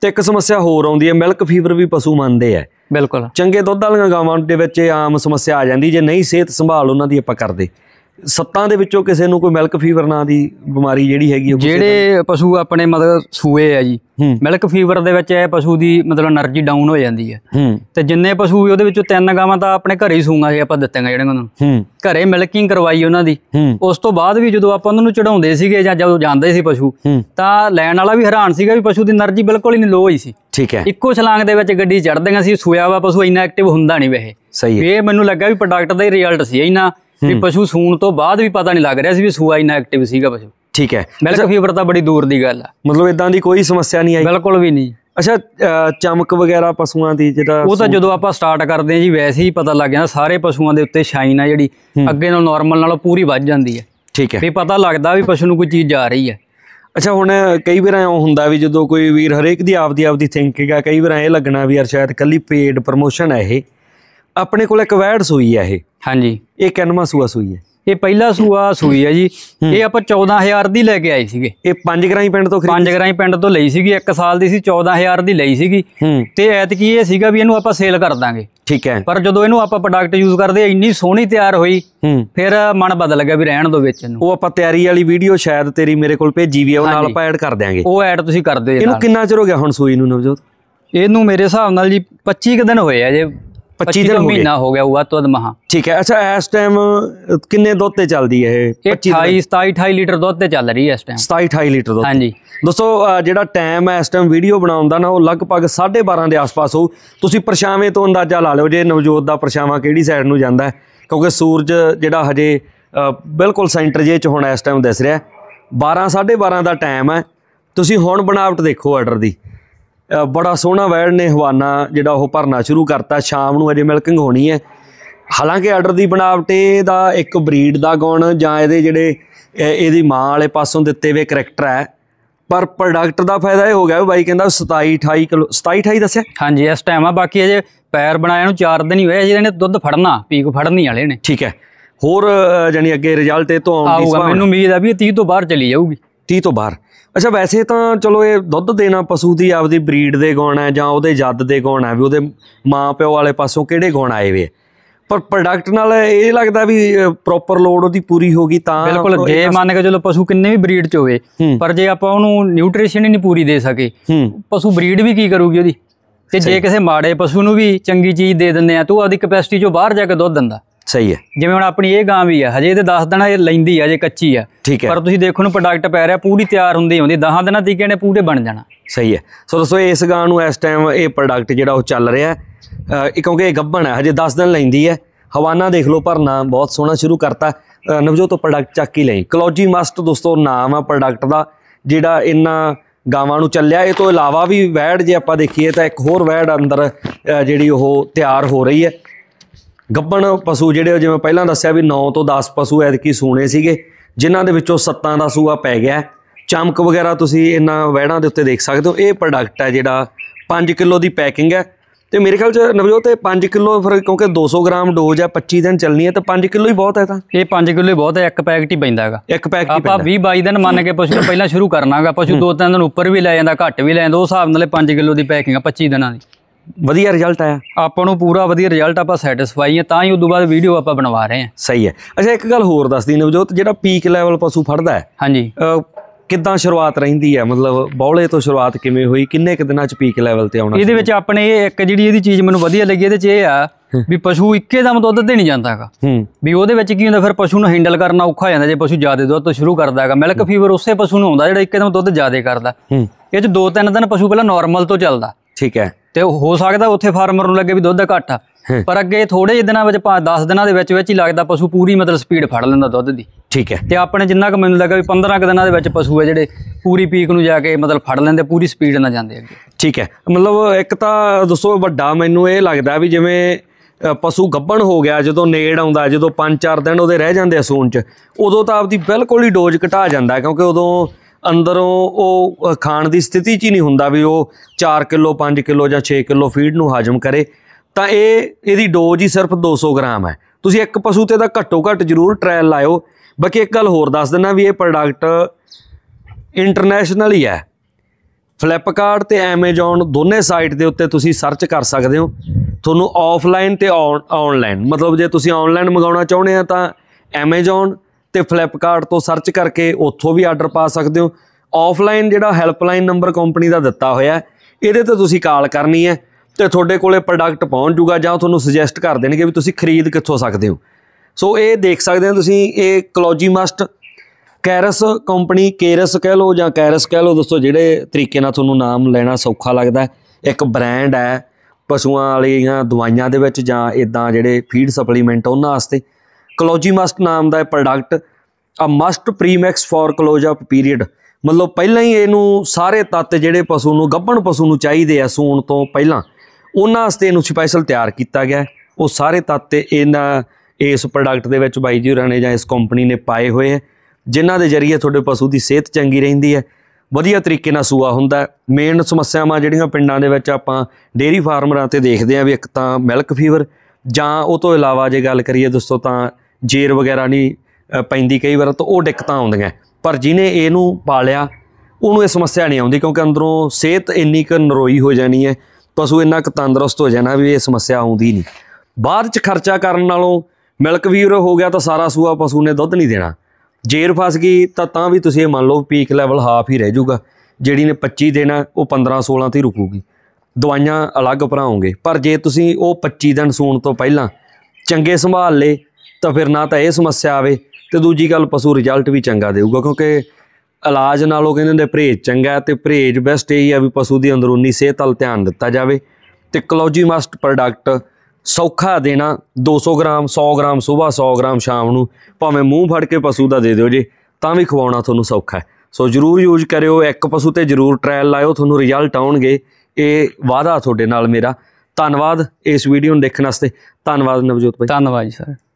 Speaker 1: ਤੇ ਇੱਕ ਸਮੱਸਿਆ ਹੋਰ ਆਉਂਦੀ ਹੈ ਮਿਲਕ ਫੀਵਰ ਵੀ ਪਸ਼ੂ ਮੰਨਦੇ ਆ ਬਿਲਕੁਲ ਚੰਗੇ ਦੁੱਧ ਵਾਲੀਆਂ ਗਾਵਾਂ ਦੇ ਵਿੱਚ ਆਮ ਸਮੱਸਿਆ ਆ ਜਾਂਦੀ ਜੇ ਨਹੀਂ ਸਿਹਤ ਸੰਭਾਲ ਉਹਨਾਂ ਦੀ ਆਪਾਂ ਕਰਦੇ ਸੱਤਾਂ ਦੇ ਵਿੱਚੋਂ ਕਿਸੇ ਨੂੰ ਕੋਈ ਮਿਲਕ ਫੀਵਰ ਨਾਂ ਦੀ ਬਿਮਾਰੀ ਜਿਹੜੀ ਹੈਗੀ ਉਹ ਜਿਹੜੇ ਪਸ਼ੂ ਆਪਣੇ ਮਤਲਬ ਸੂਏ
Speaker 2: ਆ ਜੀ ਮਿਲਕ ਫੀਵਰ ਦੇ ਵਿੱਚ ਇਹ ਪਸ਼ੂ ਦੀ ਮਤਲਬ એનર્ਜੀ ਡਾਊਨ ਹੋ ਜਾਂਦੀ ਹੈ ਤੇ ਜਿੰਨੇ ਪਸ਼ੂ ਉਹਦੇ ਵਿੱਚੋਂ ਤਿੰਨ ਗਾਵਾਂ ਤਾਂ ਆਪਣੇ ਘਰੇ ਹੀ ਸੂਗਾ ਜੇ ਆਪਾਂ ਦਿੱਤੇਗਾ ਜਿਹੜੇ ਉਹਨਾਂ ਨੂੰ ਘਰੇ ਮਿਲਕਿੰਗ ਕਰਵਾਈ ਉਹਨਾਂ ਦੀ ਉਸ ਤੋਂ ਬਾਅਦ ਵੀ ਜਦੋਂ ਆਪਾਂ ਉਹਨਾਂ ਨੂੰ ਚੜਾਉਂਦੇ ਸੀਗੇ ਜਾਂ ਜਦੋਂ ਜਾਂਦੇ ਸੀ ਪਸ਼ੂ ਤਾਂ ਲੈਣ ਵਾਲਾ ਵੀ ਹੈਰਾਨ ਸੀਗਾ ਵੀ ਪਸ਼ੂ ਦੀ એનર્ਜੀ ਬਿਲਕੁਲ ਹੀ ਨਹੀਂ ਲੋ ਹੋਈ ਸੀ ਠੀਕ ਹੈ ਇੱਕੋ ਛਲਾਂਗ ਦੇ ਵਿੱਚ ਗੱਡੀ ਚੜਦੀਆਂ ਸੀ ਸੂਆ ਵਾ ਪਸ਼ੂ ਇੰਨਾ ਐਕਟਿਵ ਹੁੰਦਾ ਨਹੀਂ ਵੇਹੇ ਸਹੀ ਹੈ ਇਹ ਮੈਨੂੰ ਲੱਗਾ ਵੀ ਪ੍ਰੋਡਕਟ ਦਾ ਹੀ ਰਿਜ਼ਲਟ ਸੀ ਇੰਨਾ ਵੀ ਪਸ਼ੂ ਸੂਣ ਤੋਂ ਬਾਅਦ ਵੀ ਪਤਾ ਨਹੀਂ ਲੱਗ ਰਿਹਾ ਸੀ ਵੀ
Speaker 1: ਸੂਆ ਇਨਾ ਐਕਟਿਵ ਸੀਗਾ ਪਸ਼ੂ ਠੀਕ ਹੈ ਮਿਲਕ ਫੀਵਰ ਤਾਂ ਬੜੀ ਦੂਰ ਦੀ ਗੱਲ ਆ ਮਤਲਬ ਇਦਾਂ ਦੀ ਕੋਈ ਸਮੱਸਿਆ ਨਹੀਂ ਆਈ ਬਿਲਕੁਲ ਵੀ ਨਹੀਂ ਅੱਛਾ ਚਮਕ ਵਗੈਰਾ ਪਸ਼ੂਆਂ ਦੀ ਜਿਹੜਾ ਉਹ ਤਾਂ ਜਦੋਂ ਆਪਾਂ ਸਟਾਰਟ ਕਰਦੇ ਆ ਜੀ
Speaker 2: ਵੈਸੇ ਹੀ ਪਤਾ ਲੱਗ ਜਾਂਦਾ ਸਾਰੇ ਪਸ਼ੂਆਂ ਦੇ ਉੱਤੇ ਸ਼ਾਈਨ ਆ ਜਿਹੜੀ ਅੱਗੇ ਨਾਲ ਨਾਰਮਲ ਨਾਲੋਂ ਪੂਰੀ ਵੱਧ ਜਾਂਦੀ ਹੈ ਠੀਕ ਹੈ ਵੀ ਪਤਾ ਲੱਗਦਾ ਵੀ ਪਸ਼ੂ ਨੂੰ ਕੋਈ ਚੀਜ਼ ਜਾ ਰਹੀ ਹੈ
Speaker 1: ਅੱਛਾ ਹੁਣ ਕਈ ਵਾਰ ਐਂ ਹੁੰਦਾ ਵੀ ਜਦੋਂ ਕੋਈ ਵੀਰ ਹਰੇਕ ਦੀ ਆਪਦੀ ਆਪਦੀ ਥਿੰਕਿੰਗ ਆ ਕਈ ਵਾਰ ਐਂ ਲੱਗਣਾ ਵੀ ਯਾਰ ਸ਼ਾਇਦ ਕੱਲੀ ਪੇਡ ਪ੍ਰੋਮੋਸ਼ਨ ਹੈ ਇਹ ਆਪਣੇ ਕੋਲ ਇੱਕ ਵੈੜ ਸੂਈ ਹੈ ਇਹ ਹਾਂਜੀ ਇਹ ਕਨਮਾ ਸੂਆ ਸੂਈ ਹੈ ਇਹ ਪਹਿਲਾ ਸੂਆ ਸੂਈ ਹੈ ਜੀ
Speaker 2: ਇਹ ਆਪਾਂ 14000 ਦੀ ਲੈ ਕੇ ਆਏ ਸੀਗੇ ਇਹ 5 ਗਰਾਈ ਪਿੰਡ ਤੋਂ ਖਰੀਦੀ 5 ਗਰਾਈ ਪਿੰਡ ਤੋਂ ਲਈ ਸੀਗੀ 1 ਸਾਲ ਦੀ ਸੀ 14000 ਦੀ ਲਈ ਸੀਗੀ ਤੇ ਐਤਕੀ ਇਹ ਸੀਗਾ ਵੀ ਇਹਨੂੰ ਆਪਾਂ ਸੇਲ ਕਰ ਦਾਂਗੇ ਠੀਕ ਹੈ ਪਰ ਜਦੋਂ ਇਹਨੂੰ ਆਪਾਂ ਪ੍ਰੋਡਕਟ ਯੂਜ਼ ਕਰਦੇ ਇੰਨੀ ਸੋਹਣੀ ਤਿਆਰ ਹੋਈ ਫਿਰ ਮਨ ਬਦਲ ਗਿਆ ਵੀ ਰਹਿਣ ਦੋ ਵਿੱਚ ਇਹਨੂੰ ਉਹ
Speaker 1: ਆਪਾਂ ਤਿਆਰੀ ਵਾਲੀ ਵੀਡੀਓ ਸ਼ਾਇਦ ਤੇਰੀ ਮੇਰੇ ਕੋਲ ਭੇਜੀ ਵੀ ਆ ਉਹ ਨਾਲ ਆਪਾਂ ਐਡ ਕਰ ਦਿਆਂਗੇ ਉਹ ਐਡ ਤੁਸੀਂ ਕਰ ਦਿਓ ਇਹਨੂੰ ਕਿੰਨਾ ਚਿਰ ਹੋ ਗਿਆ ਹੁਣ ਸੂਈ ਨੂੰ ਨਵਜੋਤ ਇਹਨੂੰ ਮੇਰੇ ਹਿਸਾਬ ਨਾਲ
Speaker 2: ਜੀ 25 ਦਿਨ ਹੋਏ ਆ ਜੇ 25 ਦਿਨ ਹੋ ਗਏ ਮਹੀਨਾ ਹੋ ਗਿਆ ਹੁਆ ਤਦ ਮਹਾ
Speaker 1: ਠੀਕ ਹੈ ਅੱਛਾ ਇਸ ਟਾਈਮ ਕਿੰਨੇ ਦੁੱਧ ਤੇ ਚੱਲਦੀ ਹੈ ਇਹ 28
Speaker 2: 27 28 ਲੀਟਰ ਦੁੱਧ ਤੇ ਚੱਲ ਰਹੀ ਹੈ ਇਸ ਟਾਈਮ 27 28 ਲੀਟਰ ਦੁੱਧ ਹਾਂਜੀ
Speaker 1: ਦੋਸਤੋ ਜਿਹੜਾ ਟਾਈਮ ਹੈ ਇਸ ਟਾਈਮ ਵੀਡੀਓ ਬਣਾਉਣ ਦਾ ਨਾ ਉਹ ਲਗਭਗ 12:30 ਦੇ ਆਸ-ਪਾਸ ਹੋ ਤੁਸੀਂ ਪਰਛਾਵੇਂ ਤੋਂ ਅੰਦਾਜ਼ਾ ਲਾ ਲਓ ਜੇ ਨਵਜੋਤ ਦਾ ਪਰਛਾਵਾਂ ਕਿਹੜੀ ਸਾਈਡ ਨੂੰ ਜਾਂਦਾ ਹੈ ਕਿਉਂਕਿ ਸੂਰਜ ਜਿਹੜਾ ਹਜੇ ਬਿਲਕੁਲ ਸੈਂਟਰ ਜੇ ਚ ਹੁਣ ਇਸ ਟਾਈਮ ਦਿਸ ਰਿਹਾ 12 12:30 ਦਾ ਟਾਈਮ ਹੈ ਤੁਸੀਂ ਹੁਣ ਬਣਾਵਟ ਦੇਖੋ ਆਰਡਰ ਦੀ ਬੜਾ ਸੋਹਣਾ ਵੈੜ ਨੇ ਹਵਾਨਾ ਜਿਹੜਾ ਉਹ ਭਰਨਾ ਸ਼ੁਰੂ ਕਰਤਾ ਸ਼ਾਮ ਨੂੰ ਅਜੇ ਮਿਲਕਿੰਗ ਹੋਣੀ ਹੈ ਹਾਲਾਂਕਿ ਆਰਡਰ ਦੀ ਬਣਾਵਟ ਦਾ ਇੱਕ ਬਰੀਡ ਦਾ ਗੁਣ ਜਾਂ ਇਹਦੇ ਜਿਹੜੇ ਇਹਦੀ ਮਾਂ ਵਾਲੇ ਪਾਸੋਂ ਦਿੱਤੇ ਹੋਏ ਕੈਰੈਕਟਰ ਹੈ ਪਰ ਪ੍ਰੋਡਕਟ ਦਾ ਫਾਇਦਾ ਇਹ ਹੋ ਗਿਆ ਵੀ ਬਾਈ ਕਹਿੰਦਾ 27 28 ਕਿਲੋ 27 28 ਦੱਸਿਆ ਹਾਂਜੀ ਇਸ ਟਾਈਮ ਆ ਬਾਕੀ ਅਜੇ ਪੈਰ ਬਣਾਇਆ ਨੂੰ 4 ਦਿਨ ਹੀ ਹੋਏ
Speaker 2: ਅਜੇ ਇਹਨੇ ਦੁੱਧ ਫੜਨਾ ਪੀਕ ਫੜਨੀ ਵਾਲੇ ਨੇ ਠੀਕ ਹੈ
Speaker 1: ਹੋਰ ਜਾਨੀ ਅੱਗੇ ਰਿਜ਼ਲਟ ਇਹ ਤੋਂ ਆਉਣ ਦੀ ਸੰਭਾਵਨਾ ਮੈਨੂੰ ਉਮੀਦ ਆ ਵੀ 30 ਤੋਂ ਬਾਹਰ ਚਲੀ ਜਾਊਗੀ 30 ਤੋਂ ਬਾਹਰ ਅੱਛਾ ਵੈਸੇ ਤਾਂ ਚਲੋ ਇਹ ਦੁੱਧ ਦੇਣਾ ਪਸ਼ੂ ਦੀ ਆਪਦੀ ਬਰੀਡ ਦੇ ਗਾਉਣਾ ਹੈ ਜਾਂ ਉਹਦੇ ਜੱਦ ਦੇ ਹੈ ਵੀ ਉਹਦੇ ਮਾਂ ਪਿਓ ਵਾਲੇ ਪਾਸੋਂ ਕਿਹੜੇ ਗੁਣ ਆਏ ਵੇ ਪਰ ਪ੍ਰੋਡਕਟ ਨਾਲ ਇਹ ਲੱਗਦਾ ਵੀ ਪ੍ਰੋਪਰ ਲੋਡ ਉਹਦੀ ਪੂਰੀ ਹੋ ਗਈ ਤਾਂ ਬਿਲਕੁਲ ਜੇ
Speaker 2: ਮੰਨ ਕੇ ਚਲੋ ਪਸ਼ੂ ਕਿੰਨੇ ਵੀ ਬਰੀਡ ਚ ਹੋਵੇ ਪਰ ਜੇ ਆਪਾਂ ਉਹਨੂੰ ਨਿਊਟ੍ਰੀਸ਼ਨ ਹੀ ਨਹੀਂ ਪੂਰੀ ਦੇ ਸਕੇ ਪਸ਼ੂ ਬਰੀਡ ਵੀ ਕੀ ਕਰੂਗੀ ਉਹਦੀ ਤੇ ਜੇ ਕਿਸੇ ਮਾੜੇ ਪਸ਼ੂ ਨੂੰ ਵੀ ਚੰਗੀ ਚੀਜ਼ ਦੇ ਦਿੰਦੇ ਆ ਤੂੰ ਆਪਦੀ ਕਪੈਸਿਟੀ ਚੋਂ ਬਾਹਰ ਜਾ ਕੇ ਦੁੱਧ ਦਿੰਦਾ ਸਹੀ ਹੈ ਜਿਵੇਂ ਹੁਣ ਆਪਣੀ ਇਹ ਗਾਂ ਵੀ ਆ ਹਜੇ ਤੇ 10 ਦਿਨਾਂ ਇਹ ਲੈਂਦੀ ਆ ਜੇ ਕੱਚੀ ਆ ਪਰ ਤੁਸੀਂ ਦੇਖੋ ਨੂੰ ਪ੍ਰੋਡਕਟ ਪੈ ਰਿਹਾ ਪੂਰੀ ਤਿਆਰ ਹੁੰਦੀ ਹੁੰਦੀ 10 ਦਿਨਾਂ ਤੀਕੇ ਨੇ ਪੂਰੇ ਬਣ ਜਾਣਾ
Speaker 1: ਸਹੀ ਹੈ ਸੋ ਦੋਸਤੋ ਇਸ ਗਾਂ ਨੂੰ ਇਸ ਟਾਈਮ ਇਹ ਪ੍ਰੋਡਕਟ ਜਿਹੜਾ ਉਹ ਚੱਲ ਰਿਹਾ ਹੈ ਕਿਉਂਕਿ ਇਹ ਗੱਭਣ ਹੈ ਹਜੇ 10 ਦਿਨ ਲੈਂਦੀ ਹੈ ਹਵਾਨਾ ਦੇਖ ਲਓ ਪਰ ਨਾਮ ਬਹੁਤ ਸੋਹਣਾ ਸ਼ੁਰੂ ਕਰਤਾ ਨਵਜੋਤ ਤੋਂ ਪ੍ਰੋਡਕਟ ਚੱਕ ਹੀ ਲਈ ਕਲੋਜੀ ਮਸਟ ਦੋਸਤੋ ਨਾਮ ਆ ਪ੍ਰੋਡਕਟ ਦਾ ਜਿਹੜਾ ਇਹਨਾਂ ਗਾਵਾਂ ਨੂੰ ਚੱਲਿਆ ਇਹ ਤੋਂ ਇਲਾਵਾ ਵੀ ਵੈੜ ਜੇ ਆਪਾਂ ਦੇਖੀਏ ਤਾਂ ਇੱਕ ਹੋਰ ਵੈੜ ਅੰਦਰ ਜਿਹੜੀ ਉਹ ਤਿਆਰ ਹੋ ਰਹੀ ਹੈ ਗੱਬਣ ਪਸ਼ੂ ਜਿਹੜੇ ਜਿਵੇਂ ਪਹਿਲਾਂ ਦੱਸਿਆ ਵੀ 9 ਤੋਂ 10 ਪਸ਼ੂ ਐਦਕੀ ਸੂਣੇ ਸੀਗੇ ਜਿਨ੍ਹਾਂ ਦੇ ਵਿੱਚੋਂ ਸੱਤਾਂ ਦਾ ਸੂਆ ਪੈ ਗਿਆ ਚਮਕ ਵਗੈਰਾ ਤੁਸੀਂ ਇਹਨਾਂ ਵਹਿੜਾਂ ਦੇ ਉੱਤੇ ਦੇਖ ਸਕਦੇ ਹੋ ਇਹ ਪ੍ਰੋਡਕਟ ਹੈ ਜਿਹੜਾ 5 ਕਿਲੋ ਦੀ ਪੈਕਿੰਗ ਹੈ ਤੇ ਮੇਰੇ ਖਿਆਲ ਚ ਨਵਜੋਤ ਇਹ 5 ਕਿਲੋ ਫਿਰ ਕਿਉਂਕਿ 200 ਗ੍ਰਾਮ ਡੋਜ਼ ਹੈ 25 ਦਿਨ ਚੱਲਣੀ ਹੈ ਤਾਂ 5 ਕਿਲੋ ਹੀ ਬਹੁਤ ਹੈ ਤਾਂ ਇਹ 5 ਕਿਲੋ ਹੀ ਬਹੁਤ ਹੈ ਇੱਕ ਪੈਕਟ ਹੀ ਪੈਂਦਾ ਹੈਗਾ ਇੱਕ
Speaker 2: ਪੈਕਟ ਹੀ ਆਪਾਂ 20 22 ਦਿਨ ਮੰਨ ਕੇ ਪਸ਼ੂ ਪਹਿਲਾਂ ਸ਼ੁਰੂ ਕਰਨਾਗਾ ਪਸ਼ੂ 2-3 ਦਿਨ ਉੱਪਰ ਵੀ ਲੈ ਜਾਂਦਾ ਘੱਟ ਵੀ ਲੈ ਜਾਂਦਾ ਉਹ ਹਿਸਾਬ ਨਾਲ 5 ਕਿਲੋ ਦੀ ਪੈਕਿੰਗ ਹੈ 25 ਦਿਨਾਂ ਦੀ
Speaker 1: ਵਧੀਆ ਰਿਜ਼ਲਟ ਆਇਆ
Speaker 2: ਆਪਾਂ ਨੂੰ ਪੂਰਾ ਵਧੀਆ ਰਿਜ਼ਲਟ ਆਪਾਂ ਸੈਟੀਸਫਾਈ ਆ ਤਾਂ ਹੀ ਉਦੋਂ ਬਾਅਦ ਵੀਡੀਓ ਆਪਾਂ ਬਣਵਾ ਰਹੇ ਆ
Speaker 1: ਸਹੀ ਹੈ ਅੱਛਾ ਇੱਕ ਗੱਲ ਹੋਰ ਦੱਸ ਦੀ ਨਵਜੋਤ ਜਿਹੜਾ ਪੀਕ ਲੈਵਲ ਪਸ਼ੂ ਫੜਦਾ ਹੈ ਹਾਂਜੀ ਕਿੱਦਾਂ ਸ਼ੁਰੂਆਤ ਰਹਿੰਦੀ ਹੈ ਮਤਲਬ ਬੌਲੇ ਤੋਂ ਸ਼ੁਰੂਆਤ ਕਿਵੇਂ ਹੋਈ ਕਿੰਨੇ ਕ ਦਿਨਾਂ ਚ ਪੀਕ ਲੈਵਲ ਤੇ ਆਉਣਾ ਇਹਦੇ ਵਿੱਚ
Speaker 2: ਆਪਣੇ ਇਹ ਇੱਕ ਜਿਹੜੀ ਇਹਦੀ ਚੀਜ਼ ਮੈਨੂੰ ਵਧੀਆ ਲੱਗੀ ਇਹਦੇ ਚ ਇਹ ਆ ਵੀ ਪਸ਼ੂ ਇੱਕੇ ਦਮ ਦੁੱਧ ਦੇ ਨਹੀਂ ਜਾਂਦਾਗਾ ਵੀ ਉਹਦੇ ਵਿੱਚ ਕੀ ਹੁੰਦਾ ਫਿਰ ਪਸ਼ੂ ਨੂੰ ਹੈਂਡਲ ਕਰਨਾ ਔਖਾ ਹੋ ਜਾਂਦਾ ਜੇ ਪਸ਼ੂ ਜ਼ਿਆਦਾ ਦੁੱਧ ਤੋਂ ਸ਼ੁਰੂ ਕਰਦਾ ਹੈਗਾ ਮਿਲਕ ਫੀਵਰ ਉਸੇ ਪਸ਼ੂ ਨੂੰ ਆਉਂਦਾ ਜਿਹੜਾ ਇੱਕੇ ਦਮ ਦੁੱਧ ਜ਼ਿਆਦਾ ਕਰਦਾ ਇਹ ਚ ਦੋ ਤਿੰਨ ਦਿਨ ਪਸ਼ੂ ਪਹਿਲਾਂ ਨਾਰਮਲ ਤੋਂ ਚੱਲਦਾ ਠੀਕ ਹੈ ਤੇ ਹੋ ਸਕਦਾ ਉੱਥੇ ਫਾਰਮਰ ਨੂੰ ਲੱਗੇ ਵੀ ਦੁੱਧ ਘੱਟ ਆ ਪਰ ਅੱਗੇ ਥੋੜੇ ਜਿਹੇ ਦਿਨਾਂ ਵਿੱਚ ਪਾ 10 ਦਿਨਾਂ ਦੇ ਵਿੱਚ ਵਿੱਚ ਹੀ ਲੱਗਦਾ ਪਸ਼ੂ ਪੂਰੀ ਮਤਲਬ ਸਪੀਡ ਫੜ ਲੈਂਦਾ ਦੁੱਧ ਦੀ ਠੀਕ ਹੈ ਤੇ ਆਪਣੇ ਜਿੰਨਾ ਕੁ ਮੈਨੂੰ ਲੱਗਾ ਵੀ 15 ਕੁ ਦਿਨਾਂ ਦੇ ਵਿੱਚ ਪਸ਼ੂ ਹੈ ਜਿਹੜੇ ਪੂਰੀ ਪੀਕ ਨੂੰ ਜਾ ਕੇ ਮਤਲਬ ਫੜ ਲੈਂਦੇ ਪੂਰੀ ਸਪੀਡ ਨਾਲ ਜਾਂਦੇ
Speaker 1: ਅੱਗੇ ਠੀਕ ਹੈ ਮਤਲਬ ਇੱਕ ਤਾਂ ਦੱਸੋ ਵੱਡਾ ਮੈਨੂੰ ਇਹ ਲੱਗਦਾ ਵੀ ਜਿਵੇਂ ਪਸ਼ੂ ਗੱਬਣ ਹੋ ਗਿਆ ਜਦੋਂ ਨੇੜ ਆਉਂਦਾ ਜਦੋਂ 5-4 ਦਿਨ ਉਹਦੇ ਰਹਿ ਜਾਂਦੇ ਆ ਸੂਣ 'ਚ ਉਦੋਂ ਤਾਂ ਆਪਦੀ ਬਿਲਕੁਲ ਹੀ ਡੋਜ਼ ਘਟਾ ਜਾਂਦਾ ਕਿਉਂਕਿ ਉਦੋਂ ਅੰਦਰੋਂ ਉਹ ਖਾਣ ਦੀ ਸਥਿਤੀ 'ਚ ਹੀ ਨਹੀਂ ਹੁੰਦਾ ਵੀ ਉਹ 4 ਕਿਲੋ 5 ਕਿਲੋ ਜਾਂ 6 ਕਿਲੋ ਫੀਡ ਨੂੰ ਹਾਜਮ ਕਰੇ ਤਾਂ ਇਹ ਇਹਦੀ ਡੋਜ਼ ਹੀ ਸਿਰਫ 200 ਗ੍ਰਾਮ ਹੈ ਤੁਸੀਂ ਇੱਕ ਪਸ਼ੂ ਤੇ ਦਾ ਘੱਟੋ ਘੱਟ ਜ਼ਰੂਰ ਟ੍ਰਾਇਲ ਲਾਇਓ ਬਾਕੀ ਇੱਕ ਗੱਲ ਹੋਰ ਦੱਸ ਦਿੰਨਾ ਵੀ ਇਹ ਪ੍ਰੋਡਕਟ ਇੰਟਰਨੈਸ਼ਨਲ ਹੀ ਹੈ ਫਲਿੱਪਕਾਰਟ ਤੇ ਐਮਾਜ਼ਨ ਦੋਨੇ ਸਾਈਟ ਦੇ ਉੱਤੇ ਤੁਸੀਂ ਸਰਚ ਕਰ ਸਕਦੇ ਹੋ ਤੁਹਾਨੂੰ ਆਫਲਾਈਨ ਤੇ ਆਨਲਾਈਨ ਮਤਲਬ ਜੇ ਤੁਸੀਂ ਆਨਲਾਈਨ ਮੰਗਾਉਣਾ ਚਾਹੁੰਦੇ ਆ ਤਾਂ ਐਮਾਜ਼ਨ ਤੇ ਫਲਿੱਪਕਾਰਟ ਤੋਂ ਸਰਚ ਕਰਕੇ ਉੱਥੋਂ ਵੀ ਆਰਡਰ ਪਾ ਸਕਦੇ ਹੋ ਆਫਲਾਈਨ ਜਿਹੜਾ ਹੈਲਪਲਾਈਨ ਨੰਬਰ ਕੰਪਨੀ ਦਾ ਦਿੱਤਾ ਹੋਇਆ ਇਹਦੇ ਤੇ ਤੁਸੀਂ ਕਾਲ ਕਰਨੀ ਹੈ ਤੇ ਤੁਹਾਡੇ ਕੋਲੇ ਪ੍ਰੋਡਕਟ ਪਹੁੰਚ ਜੂਗਾ ਜਾਂ ਤੁਹਾਨੂੰ ਸੁਜੈਸਟ ਕਰ ਦੇਣਗੇ ਵੀ ਤੁਸੀਂ ਖਰੀਦ ਕਿੱਥੋਂ ਸਕਦੇ ਹੋ ਸੋ ਇਹ ਦੇਖ ਸਕਦੇ ਹੋ ਤੁਸੀਂ ਇਹ ਕਲੋਜੀ ਮਸਟ ਕੈਰਸ ਕੰਪਨੀ ਕੈਰਸ ਕਹਿ ਲੋ ਜਾਂ ਕੈਰਸ ਕਹਿ ਲੋ ਦੋਸਤੋ ਜਿਹੜੇ ਤਰੀਕੇ ਨਾਲ ਤੁਹਾਨੂੰ ਨਾਮ ਲੈਣਾ ਸੌਖਾ ਲੱਗਦਾ ਇੱਕ ਬ੍ਰਾਂਡ ਹੈ ਪਸ਼ੂਆਂ ਵਾਲੀਆਂ ਦਵਾਈਆਂ ਦੇ ਵਿੱਚ ਜਾਂ ਇਦਾਂ ਜਿਹੜੇ ਫੀਡ ਸਪਲੀਮੈਂਟ ਉਹਨਾਂ ਵਾਸਤੇ ਕਲੋਜੀਮਸਟ ਨਾਮ ਦਾ ਇਹ ਪ੍ਰੋਡਕਟ ਆ must premix for close up period ਮਤਲਬ ਪਹਿਲਾਂ ਹੀ ਇਹਨੂੰ ਸਾਰੇ ਤੱਤ ਜਿਹੜੇ ਪਸ਼ੂ ਨੂੰ ਗੱਭਣ ਪਸ਼ੂ ਨੂੰ ਚਾਹੀਦੇ ਆ ਸੂਣ ਤੋਂ ਪਹਿਲਾਂ ਉਹਨਾਂ ਵਾਸਤੇ ਇਹਨੂੰ ਸਪੈਸ਼ਲ ਤਿਆਰ ਕੀਤਾ ਗਿਆ ਉਹ ਸਾਰੇ ਤੱਤ ਇਹਨਾਂ ਇਸ ਪ੍ਰੋਡਕਟ ਦੇ ਵਿੱਚ ਬਾਈ ਜੀ ਹੋਰਾਂ ਨੇ ਜਾਂ ਇਸ ਕੰਪਨੀ ਨੇ ਪਾਏ ਹੋਏ ਹੈ ਜਿਨ੍ਹਾਂ ਦੇ ਜ਼ਰੀਏ ਤੁਹਾਡੇ ਪਸ਼ੂ ਦੀ ਸਿਹਤ ਚੰਗੀ ਰਹਿੰਦੀ ਹੈ ਵਧੀਆ ਤਰੀਕੇ ਨਾਲ ਸੂਆ ਹੁੰਦਾ ਮੇਨ ਸਮੱਸਿਆਵਾਂ ਜਿਹੜੀਆਂ ਪਿੰਡਾਂ ਦੇ ਵਿੱਚ ਆਪਾਂ ਡੇਰੀ ਫਾਰਮਰਾਂ ਤੇ ਦੇਖਦੇ ਆ ਵੀ ਇੱਕ ਤਾਂ ਮਿਲਕ ਫੀਵਰ ਜਾਂ ਉਹ ਤੋਂ ਇਲਾਵਾ ਜੇ ਗੱਲ ਕਰੀਏ ਦੋਸਤੋ ਤਾਂ ਜੇਰ ਵਗੈਰਾ ਨਹੀਂ ਪੈਂਦੀ ਕਈ ਵਾਰ ਤਾਂ ਉਹ ਦਿੱਕਤਾਂ ਆਉਂਦੀਆਂ ਪਰ ਜਿਨੇ ਇਹਨੂੰ ਪਾਲਿਆ ਉਹਨੂੰ ਇਹ ਸਮੱਸਿਆ ਨਹੀਂ ਆਉਂਦੀ ਕਿਉਂਕਿ ਅੰਦਰੋਂ ਸਿਹਤ ਇੰਨੀ ਕੁ ਨਰੋਈ ਹੋ ਜਾਣੀ ਹੈ ਪਸ਼ੂ ਇੰਨਾ ਕੁ ਤੰਦਰੁਸਤ ਹੋ ਜਾਣਾ ਵੀ ਇਹ ਸਮੱਸਿਆ ਆਉਂਦੀ ਨਹੀਂ ਬਾਅਦ ਚ ਖਰਚਾ ਕਰਨ ਨਾਲੋਂ ਮਿਲਕ ਵੀਰ ਹੋ ਗਿਆ ਤਾਂ ਸਾਰਾ ਸੂਆ ਪਸ਼ੂ ਨੇ ਦੁੱਧ ਨਹੀਂ ਦੇਣਾ ਜੇਰ ਫਸ ਗਈ ਤਾਂ ਤਾਂ ਵੀ ਤੁਸੀਂ ਇਹ ਮੰਨ ਲਓ ਪੀਕ ਲੈਵਲ ਹਾਫ ਹੀ ਰਹਿ ਜਾਊਗਾ ਜਿਹੜੀ ਨੇ 25 ਦੇਣਾ ਉਹ 15 16 ਤੇ ਰੁਕੂਗੀ ਦਵਾਈਆਂ ਅਲੱਗ ਭਰਾਉਂਗੇ ਪਰ ਜੇ ਤੁਸੀਂ ਉਹ 25 ਦਿਨ ਸੂਣ ਤੋਂ ਪਹਿਲਾਂ ਚੰਗੇ ਸੰਭਾਲ ਲੇ ਤਾਂ ਫਿਰ ਨਾ ਤਾਂ ਇਹ ਸਮੱਸਿਆ ਆਵੇ ਤੇ ਦੂਜੀ ਗੱਲ ਪਸ਼ੂ ਰਿਜ਼ਲਟ ਵੀ ਚੰਗਾ ਦੇਊਗਾ ਕਿਉਂਕਿ ਇਲਾਜ ਨਾਲੋਂ ਕਹਿੰਦੇ ਨੇ ਪ੍ਰੇਜ ਚੰਗਾ ਤੇ ਪ੍ਰੇਜ ਬੈਸਟ ਇਹ ਆ ਵੀ ਪਸ਼ੂ ਦੀ ਅੰਦਰੂਨੀ ਸਿਹਤ ਵੱਲ ਧਿਆਨ ਦਿੱਤਾ ਜਾਵੇ ਤੇ ਕਲੋਜੀ ਮਸਟ ਪ੍ਰੋਡਕਟ ਸੌਖਾ ਦੇਣਾ 200 ਗ੍ਰਾਮ 100 ਗ੍ਰਾਮ ਸਵੇਰ 100 ਗ੍ਰਾਮ ਸ਼ਾਮ ਨੂੰ ਭਾਵੇਂ ਮੂੰਹ ਫੜ ਕੇ ਪਸ਼ੂ ਦਾ ਦੇ ਦਿਓ ਜੇ ਤਾਂ ਵੀ ਖਵਾਉਣਾ ਤੁਹਾਨੂੰ ਸੌਖਾ ਸੋ ਜਰੂਰ ਯੂਜ਼ ਕਰਿਓ ਇੱਕ ਪਸ਼ੂ ਤੇ ਜਰੂਰ ਟ੍ਰਾਇਲ ਲਾਇਓ ਤੁਹਾਨੂੰ ਰਿਜ਼ਲਟ ਆਉਣਗੇ ਇਹ ਵਾਦਾ ਤੁਹਾਡੇ ਨਾਲ ਮੇਰਾ ਧੰਨਵਾਦ ਇਸ ਵੀਡੀਓ ਨੂੰ ਦੇਖਣ ਵਾਸਤੇ ਧੰਨਵਾਦ ਨਵਜੋਤ ਭਾਈ ਧੰਨਵਾਦ ਜੀ ਸਰ